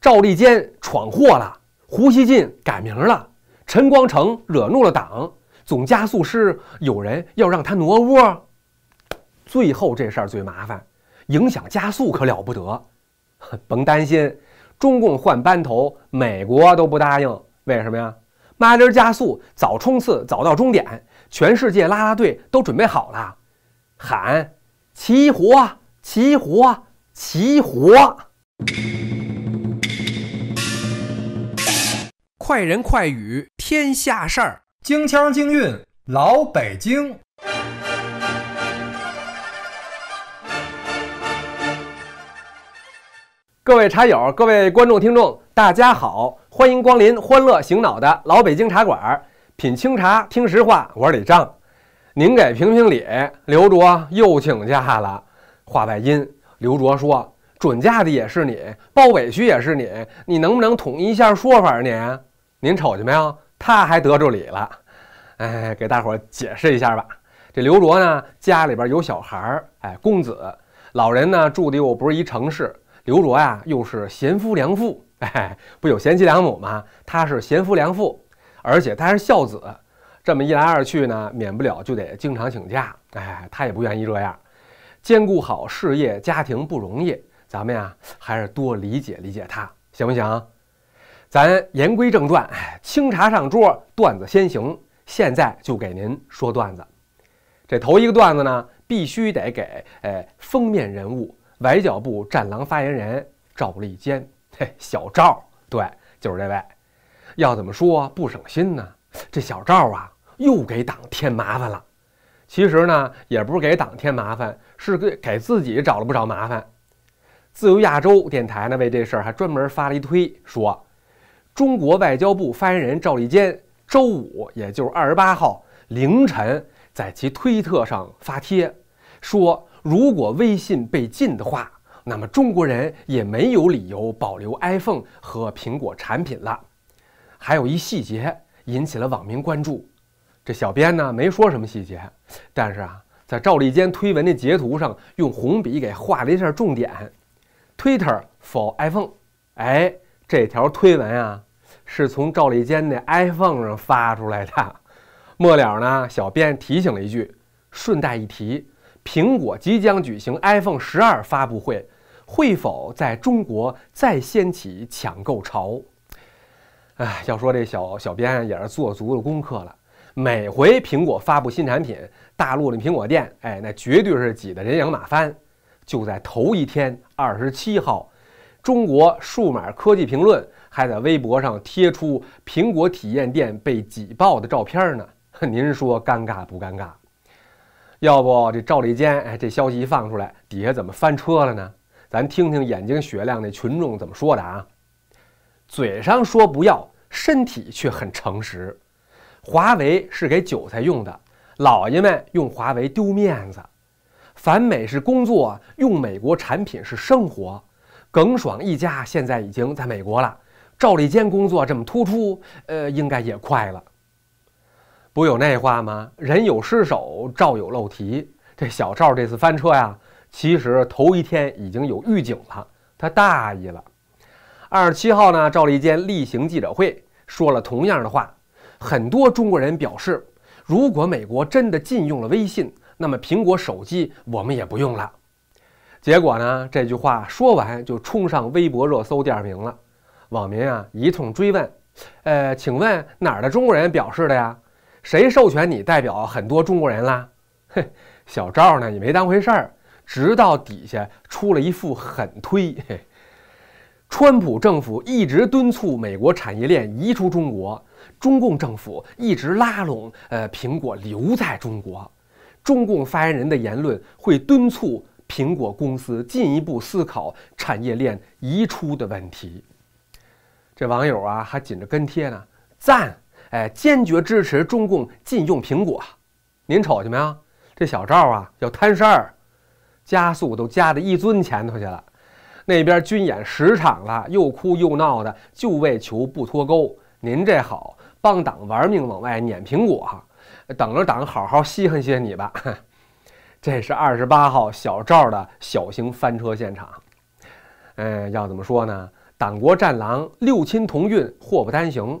赵立坚闯祸了，胡锡进改名了，陈光诚惹怒了党，总加速师有人要让他挪窝。最后这事儿最麻烦，影响加速可了不得。甭担心，中共换班头，美国都不答应。为什么呀？麻利儿加速，早冲刺，早到终点，全世界啦啦队都准备好了，喊齐活，齐活，齐活。快人快语，天下事儿，京腔京韵，老北京。各位茶友，各位观众、听众，大家好，欢迎光临欢乐醒脑的老北京茶馆，品清茶，听实话，我是李涨。您给评评理，刘卓又请假了。话外音，刘卓说：“准假的也是你，报委屈也是你，你能不能统一一下说法？你？”您瞅去没有？他还得着礼了，哎，给大伙解释一下吧。这刘卓呢，家里边有小孩儿，哎，公子，老人呢住的又不是一城市。刘卓呀，又是贤夫良妇，哎，不有贤妻良母吗？他是贤夫良妇，而且他是孝子。这么一来二去呢，免不了就得经常请假。哎，他也不愿意这样，兼顾好事业家庭不容易。咱们呀，还是多理解理解他，行不行？咱言归正传，清茶上桌，段子先行。现在就给您说段子。这头一个段子呢，必须得给哎封面人物、崴脚部战狼发言人赵立坚，嘿，小赵，对，就是这位。要怎么说不省心呢？这小赵啊，又给党添麻烦了。其实呢，也不是给党添麻烦，是给给自己找了不少麻烦。自由亚洲电台呢，为这事儿还专门发了一推，说。中国外交部发言人赵立坚周五，也就是二十八号凌晨，在其推特上发帖说：“如果微信被禁的话，那么中国人也没有理由保留 iPhone 和苹果产品了。”还有一细节引起了网民关注。这小编呢没说什么细节，但是啊，在赵立坚推文的截图上用红笔给画了一下重点：“Twitter 否 iPhone。”哎，这条推文啊。是从赵立坚的 iPhone 上发出来的。末了呢，小编提醒了一句，顺带一提，苹果即将举行 iPhone 十二发布会，会否在中国再掀起抢购潮？哎，要说这小小编也是做足了功课了。每回苹果发布新产品，大陆的苹果店，哎，那绝对是挤得人仰马翻。就在头一天，二十七号，中国数码科技评论。还在微博上贴出苹果体验店被挤爆的照片呢，您说尴尬不尴尬？要不这赵立坚，哎，这消息一放出来，底下怎么翻车了呢？咱听听眼睛雪亮的群众怎么说的啊！嘴上说不要，身体却很诚实。华为是给韭菜用的，老爷们用华为丢面子。反美是工作，用美国产品是生活。耿爽一家现在已经在美国了。赵立坚工作这么突出，呃，应该也快了。不有那话吗？人有失手，赵有漏题。这小赵这次翻车呀，其实头一天已经有预警了，他大意了。二十七号呢，赵立坚例行记者会说了同样的话，很多中国人表示，如果美国真的禁用了微信，那么苹果手机我们也不用了。结果呢，这句话说完就冲上微博热搜第二名了。网民啊，一通追问，呃，请问哪儿的中国人表示的呀？谁授权你代表很多中国人啦？嘿，小赵呢也没当回事儿，直到底下出了一副狠推。嘿，川普政府一直敦促美国产业链移出中国，中共政府一直拉拢呃苹果留在中国，中共发言人的言论会敦促苹果公司进一步思考产业链移出的问题。这网友啊，还紧着跟贴呢，赞，哎，坚决支持中共禁用苹果。您瞅去没有？这小赵啊，要摊事儿，加速都加到一尊前头去了。那边军演十场了，又哭又闹的，就为求不脱钩。您这好，帮党玩命往外撵苹果，等着党好好稀罕稀罕你吧。这是二十八号小赵的小型翻车现场。嗯，要怎么说呢？党国战狼六亲同运祸不单行，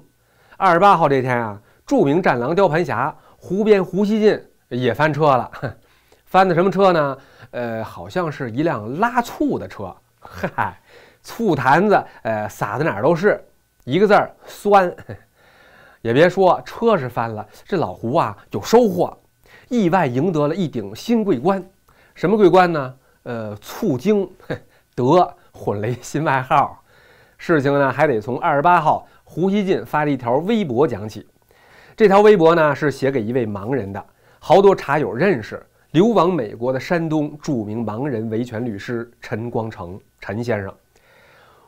二十八号这天啊，著名战狼雕盘侠胡边胡锡进也翻车了，翻的什么车呢？呃，好像是一辆拉醋的车。嗨，醋坛子，呃，撒的哪儿都是一个字儿酸。也别说车是翻了，这老胡啊有收获，意外赢得了一顶新桂冠。什么桂冠呢？呃，醋精 得混了一新外号。事情呢，还得从二十八号胡锡进发的一条微博讲起。这条微博呢，是写给一位盲人的，好多茶友认识流亡美国的山东著名盲人维权律师陈光诚陈先生。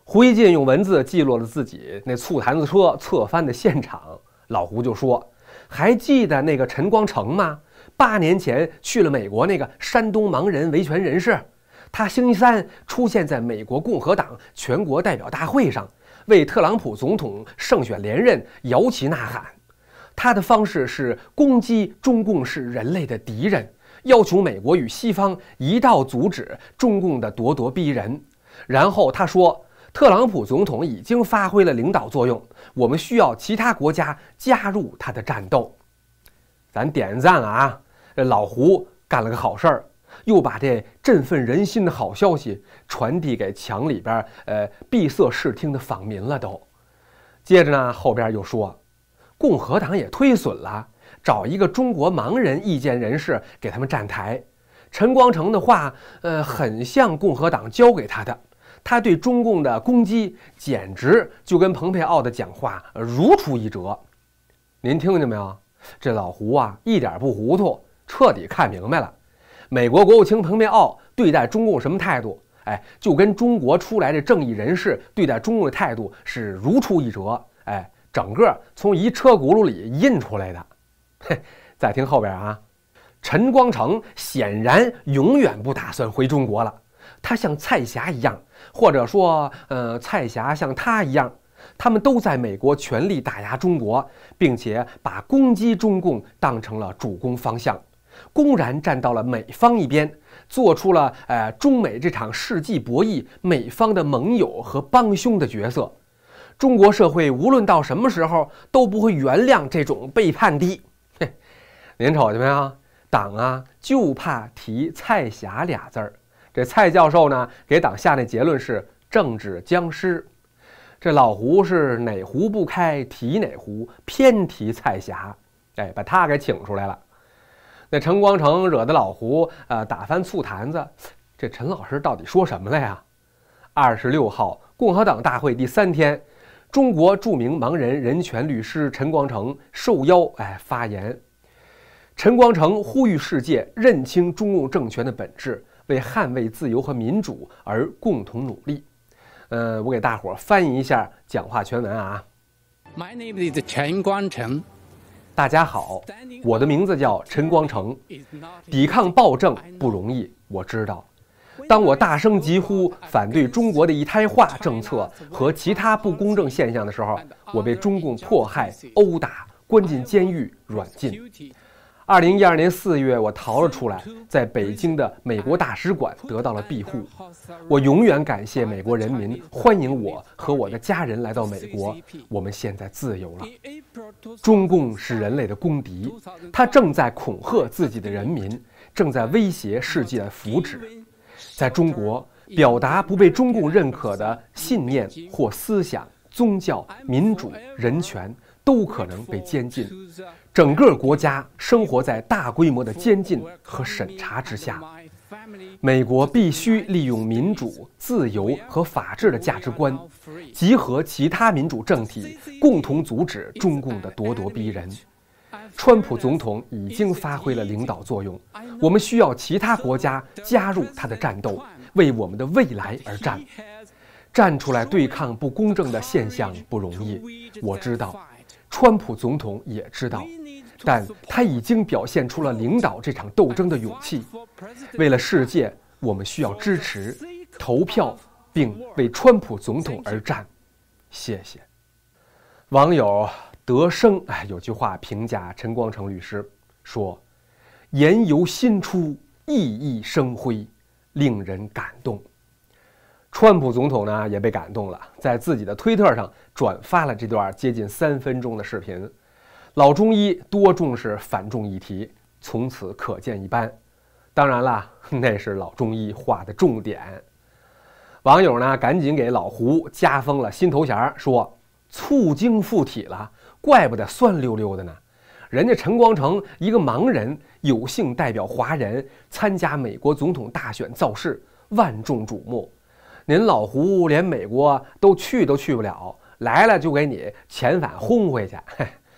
胡锡进用文字记录了自己那醋坛子车侧翻的现场。老胡就说：“还记得那个陈光诚吗？八年前去了美国那个山东盲人维权人士。”他星期三出现在美国共和党全国代表大会上，为特朗普总统胜选连任摇旗呐喊。他的方式是攻击中共是人类的敌人，要求美国与西方一道阻止中共的咄咄逼人。然后他说，特朗普总统已经发挥了领导作用，我们需要其他国家加入他的战斗。咱点赞啊，这老胡干了个好事儿。又把这振奋人心的好消息传递给墙里边呃，闭塞视听的访民了。都接着呢，后边又说，共和党也推损了，找一个中国盲人意见人士给他们站台。陈光诚的话，呃，很像共和党教给他的。他对中共的攻击，简直就跟蓬佩奥的讲话如出一辙。您听见没有？这老胡啊，一点不糊涂，彻底看明白了。美国国务卿蓬佩奥对待中共什么态度？哎，就跟中国出来的正义人士对待中共的态度是如出一辙。哎，整个从一车轱辘里印出来的。嘿，再听后边啊，陈光诚显然永远不打算回中国了。他像蔡霞一样，或者说，呃，蔡霞像他一样，他们都在美国全力打压中国，并且把攻击中共当成了主攻方向。公然站到了美方一边，做出了呃中美这场世纪博弈美方的盟友和帮凶的角色。中国社会无论到什么时候都不会原谅这种背叛的。嘿，您瞅见没有？党啊就怕提蔡霞俩字儿。这蔡教授呢给党下那结论是政治僵尸。这老胡是哪壶不开提哪壶，偏提蔡霞，哎，把他给请出来了。那陈光诚惹得老胡啊打翻醋坛子，这陈老师到底说什么了呀？二十六号，共和党大会第三天，中国著名盲人人权律师陈光诚受邀哎发言。陈光诚呼吁世界认清中共政权的本质，为捍卫自由和民主而共同努力。呃，我给大伙儿翻译一下讲话全文啊。My name is 陈光诚。大家好，我的名字叫陈光诚。抵抗暴政不容易，我知道。当我大声疾呼反对中国的一胎化政策和其他不公正现象的时候，我被中共迫害、殴打、关进监狱、软禁。二零一二年四月，我逃了出来，在北京的美国大使馆得到了庇护。我永远感谢美国人民，欢迎我和我的家人来到美国。我们现在自由了。中共是人类的公敌，他正在恐吓自己的人民，正在威胁世界的福祉。在中国，表达不被中共认可的信念或思想、宗教、民主、人权。都可能被监禁，整个国家生活在大规模的监禁和审查之下。美国必须利用民主、自由和法治的价值观，集合其他民主政体，共同阻止中共的咄咄逼人。川普总统已经发挥了领导作用，我们需要其他国家加入他的战斗，为我们的未来而战。站出来对抗不公正的现象不容易，我知道。川普总统也知道，但他已经表现出了领导这场斗争的勇气。为了世界，我们需要支持、投票，并为川普总统而战。谢谢。网友德生哎有句话评价陈光诚律师说：“言由心出，熠熠生辉，令人感动。”川普总统呢也被感动了，在自己的推特上转发了这段接近三分钟的视频。老中医多重视反中议题，从此可见一斑。当然了，那是老中医画的重点。网友呢赶紧给老胡加封了新头衔，说醋精附体了，怪不得酸溜溜的呢。人家陈光诚一个盲人，有幸代表华人参加美国总统大选造势，万众瞩目。您老胡连美国都去都去不了，来了就给你遣返轰回去。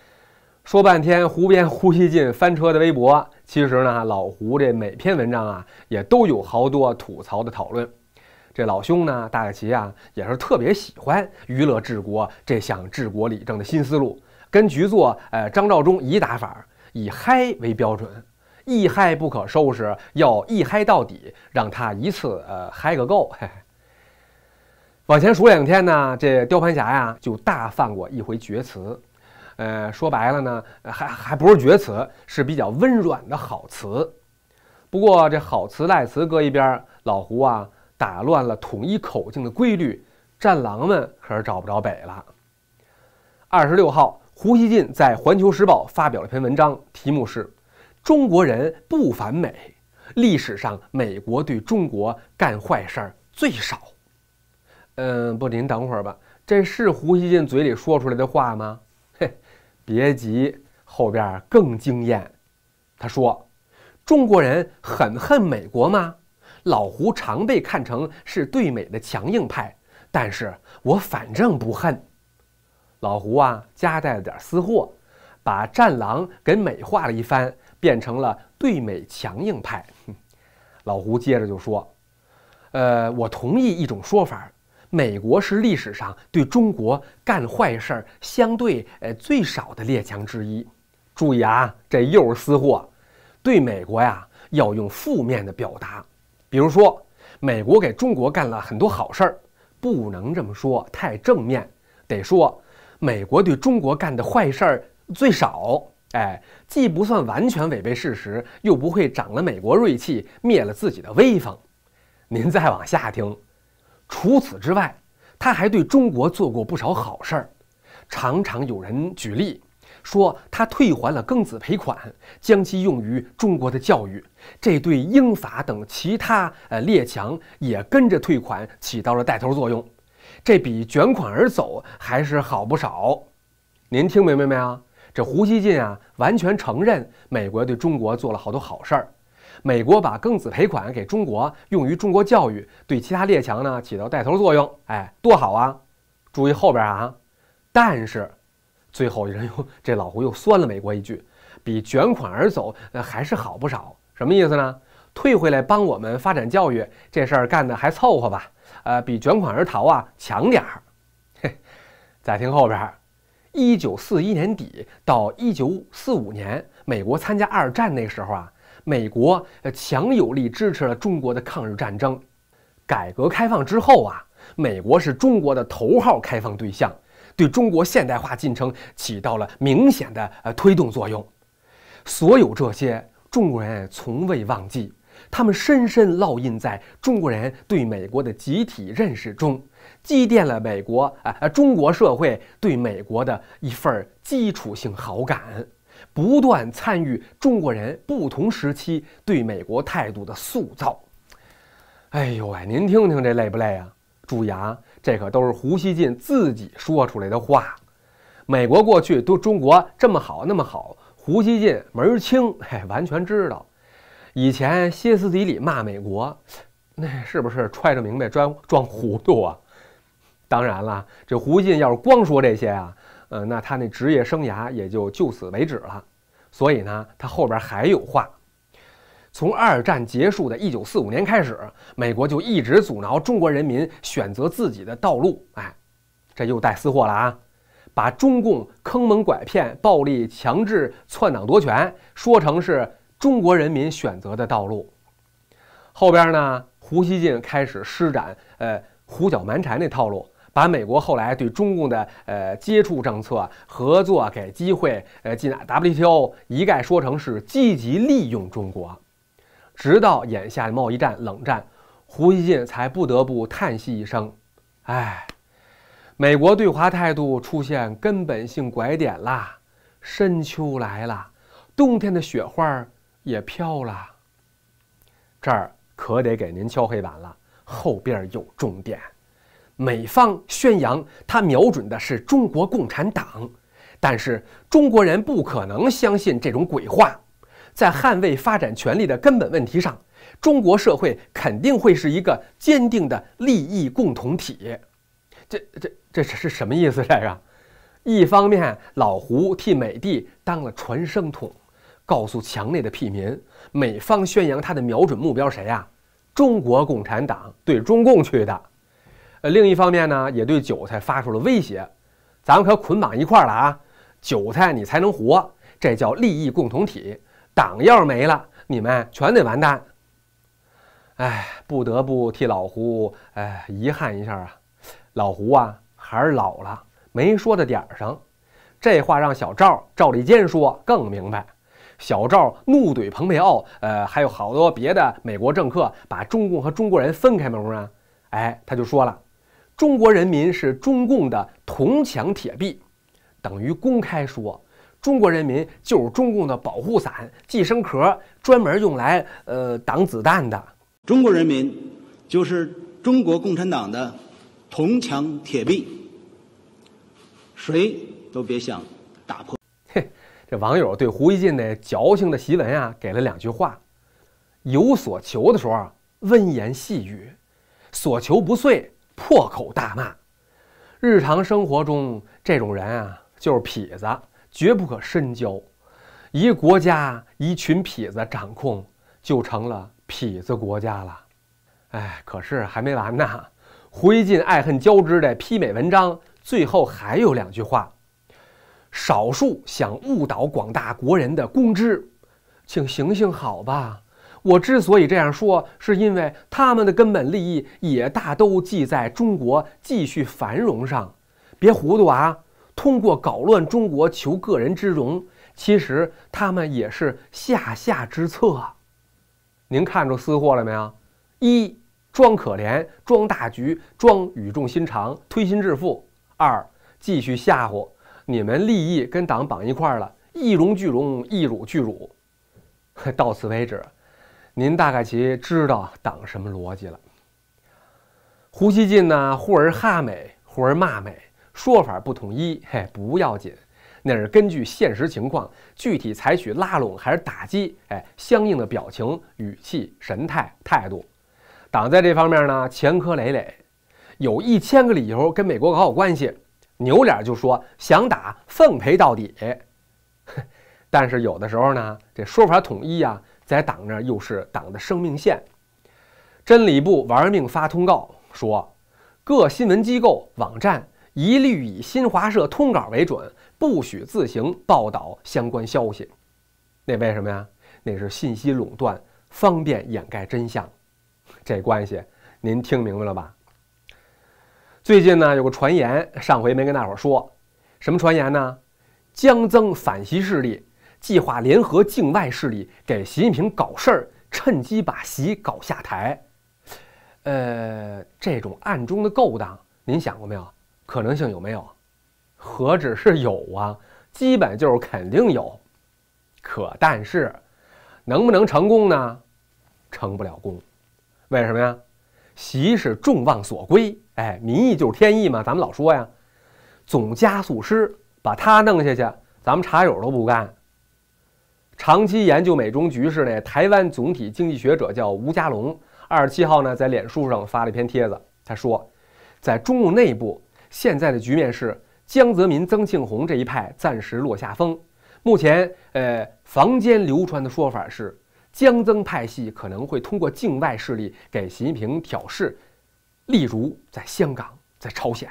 说半天胡编胡吸进翻车的微博，其实呢，老胡这每篇文章啊，也都有好多吐槽的讨论。这老兄呢，大概齐啊，也是特别喜欢娱乐治国这项治国理政的新思路，跟局座呃张召忠一打法，以嗨为标准，一嗨不可收拾，要一嗨到底，让他一次呃嗨个够。往前数两天呢，这雕盘侠呀就大犯过一回厥词，呃，说白了呢，还还不是厥词，是比较温软的好词。不过这好词赖词搁一边，老胡啊打乱了统一口径的规律，战狼们可是找不着北了。二十六号，胡锡进在《环球时报》发表了一篇文章，题目是《中国人不反美》，历史上美国对中国干坏事儿最少。嗯，不，您等会儿吧。这是胡锡进嘴里说出来的话吗？嘿，别急，后边更惊艳。他说：“中国人很恨美国吗？”老胡常被看成是对美的强硬派，但是我反正不恨。老胡啊，夹带了点私货，把战狼给美化了一番，变成了对美强硬派。老胡接着就说：“呃，我同意一种说法。”美国是历史上对中国干坏事儿相对呃最少的列强之一。注意啊，这又是私货。对美国呀，要用负面的表达，比如说美国给中国干了很多好事儿，不能这么说，太正面。得说美国对中国干的坏事儿最少。哎，既不算完全违背事实，又不会长了美国锐气，灭了自己的威风。您再往下听。除此之外，他还对中国做过不少好事儿。常常有人举例说，他退还了庚子赔款，将其用于中国的教育。这对英法等其他呃列强也跟着退款，起到了带头作用。这笔卷款而走还是好不少。您听明白没有？这胡锡进啊，完全承认美国对中国做了好多好事儿。美国把庚子赔款给中国用于中国教育，对其他列强呢起到带头作用，哎，多好啊！注意后边啊，但是最后人又这老胡又酸了美国一句，比卷款而走那还是好不少，什么意思呢？退回来帮我们发展教育这事儿干的还凑合吧，呃，比卷款而逃啊强点儿。再听后边，一九四一年底到一九四五年，美国参加二战那时候啊。美国呃，强有力支持了中国的抗日战争。改革开放之后啊，美国是中国的头号开放对象，对中国现代化进程起到了明显的呃推动作用。所有这些，中国人从未忘记，他们深深烙印在中国人对美国的集体认识中，积淀了美国啊啊，中国社会对美国的一份基础性好感。不断参与中国人不同时期对美国态度的塑造。哎呦喂，您听听这累不累啊？蛀牙，这可都是胡锡进自己说出来的话。美国过去都中国这么好那么好，胡锡进门清，嘿，完全知道。以前歇斯底里骂美国，那是不是揣着明白装装糊涂啊？当然了，这胡锡进要是光说这些啊。嗯，那他那职业生涯也就就此为止了，所以呢，他后边还有话。从二战结束的一九四五年开始，美国就一直阻挠中国人民选择自己的道路。哎，这又带私货了啊！把中共坑蒙拐骗、暴力强制篡党夺权说成是中国人民选择的道路。后边呢，胡锡进开始施展呃胡搅蛮缠那套路。把美国后来对中共的呃接触政策、合作给机会，呃进 WTO 一概说成是积极利用中国，直到眼下贸易战、冷战，胡锡进才不得不叹息一声：“哎，美国对华态度出现根本性拐点啦！深秋来了，冬天的雪花也飘了。”这儿可得给您敲黑板了，后边有重点。美方宣扬他瞄准的是中国共产党，但是中国人不可能相信这种鬼话。在捍卫发展权利的根本问题上，中国社会肯定会是一个坚定的利益共同体。这、这、这是什么意思？这个，一方面老胡替美帝当了传声筒，告诉墙内的屁民，美方宣扬他的瞄准目标谁啊？中国共产党，对中共去的。另一方面呢，也对韭菜发出了威胁，咱们可捆绑一块了啊！韭菜你才能活，这叫利益共同体。党要没了，你们全得完蛋。哎，不得不替老胡哎遗憾一下啊，老胡啊，还是老了，没说到点儿上。这话让小赵赵立坚说更明白。小赵怒怼蓬佩奥，呃，还有好多别的美国政客把中共和中国人分开门啊。哎，他就说了。中国人民是中共的铜墙铁壁，等于公开说，中国人民就是中共的保护伞、寄生壳，专门用来呃挡子弹的。中国人民就是中国共产党的铜墙铁壁，谁都别想打破。嘿，这网友对胡锡进的矫情的檄文啊，给了两句话：有所求的时候温言细语，所求不遂。破口大骂，日常生活中这种人啊，就是痞子，绝不可深交。一国家一群痞子掌控，就成了痞子国家了。哎，可是还没完呢，灰烬爱恨交织的批美文章，最后还有两句话：少数想误导广大国人的公知，请行行好吧。我之所以这样说，是因为他们的根本利益也大都记在中国继续繁荣上。别糊涂啊！通过搞乱中国求个人之荣，其实他们也是下下之策。您看出私货了没有？一装可怜，装大局，装语重心长，推心置腹；二继续吓唬你们，利益跟党绑一块儿了，一荣俱荣，一辱俱辱。到此为止。您大概其知道党什么逻辑了？胡锡进呢，忽而哈美，忽而骂美，说法不统一，嘿，不要紧，那是根据现实情况，具体采取拉拢还是打击，哎，相应的表情、语气、神态、态度。党在这方面呢，前科累累，有一千个理由跟美国搞好关系，扭脸就说想打，奉陪到底。但是有的时候呢，这说法统一啊。在党那又是党的生命线，真理部玩命发通告说，各新闻机构网站一律以新华社通稿为准，不许自行报道相关消息。那为什么呀？那是信息垄断，方便掩盖真相。这关系您听明白了吧？最近呢有个传言，上回没跟大伙说，什么传言呢？将增反袭势力。计划联合境外势力给习近平搞事儿，趁机把习搞下台。呃，这种暗中的勾当，您想过没有？可能性有没有？何止是有啊，基本就是肯定有。可但是能不能成功呢？成不了功。为什么呀？习是众望所归，哎，民意就是天意嘛。咱们老说呀，总加速师把他弄下去，咱们茶友都不干。长期研究美中局势的台湾总体经济学者叫吴家龙，二十七号呢在脸书上发了一篇帖子。他说，在中共内部现在的局面是江泽民、曾庆红这一派暂时落下风。目前，呃，坊间流传的说法是江曾派系可能会通过境外势力给习近平挑事，例如在香港、在朝鲜。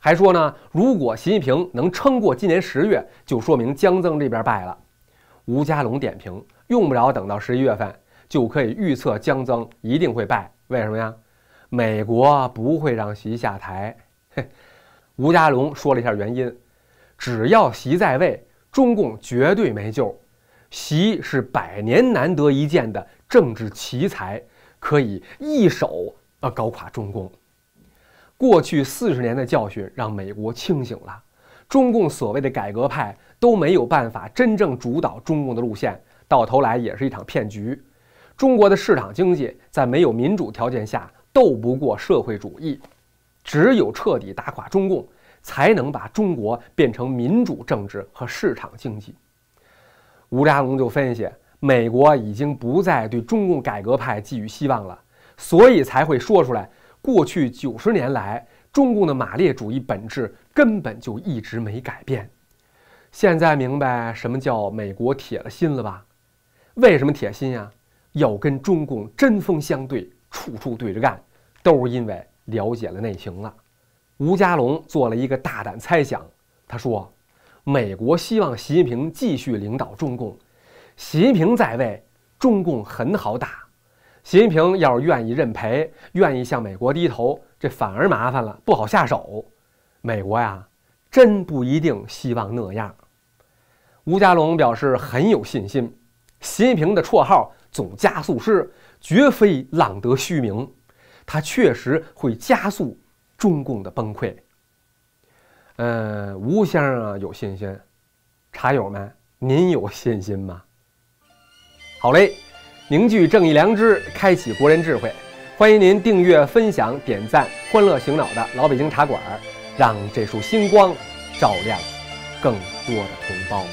还说呢，如果习近平能撑过今年十月，就说明江曾这边败了。吴家龙点评：用不着等到十一月份就可以预测江增一定会败，为什么呀？美国不会让习下台。吴家龙说了一下原因：只要习在位，中共绝对没救。习是百年难得一见的政治奇才，可以一手啊搞垮中共。过去四十年的教训让美国清醒了，中共所谓的改革派。都没有办法真正主导中共的路线，到头来也是一场骗局。中国的市场经济在没有民主条件下斗不过社会主义，只有彻底打垮中共，才能把中国变成民主政治和市场经济。吴家龙就分析，美国已经不再对中共改革派寄予希望了，所以才会说出来：过去九十年来，中共的马列主义本质根本就一直没改变。现在明白什么叫美国铁了心了吧？为什么铁心呀？要跟中共针锋相对，处处对着干，都是因为了解了内情了。吴家龙做了一个大胆猜想，他说：“美国希望习近平继续领导中共，习近平在位，中共很好打。习近平要是愿意认赔，愿意向美国低头，这反而麻烦了，不好下手。美国呀，真不一定希望那样。”吴家龙表示很有信心，习近平的绰号“总加速师”绝非浪得虚名，他确实会加速中共的崩溃。呃，吴先生啊，有信心？茶友们，您有信心吗？好嘞，凝聚正义良知，开启国人智慧，欢迎您订阅、分享、点赞《欢乐醒脑的老北京茶馆》，让这束星光照亮更多的同胞。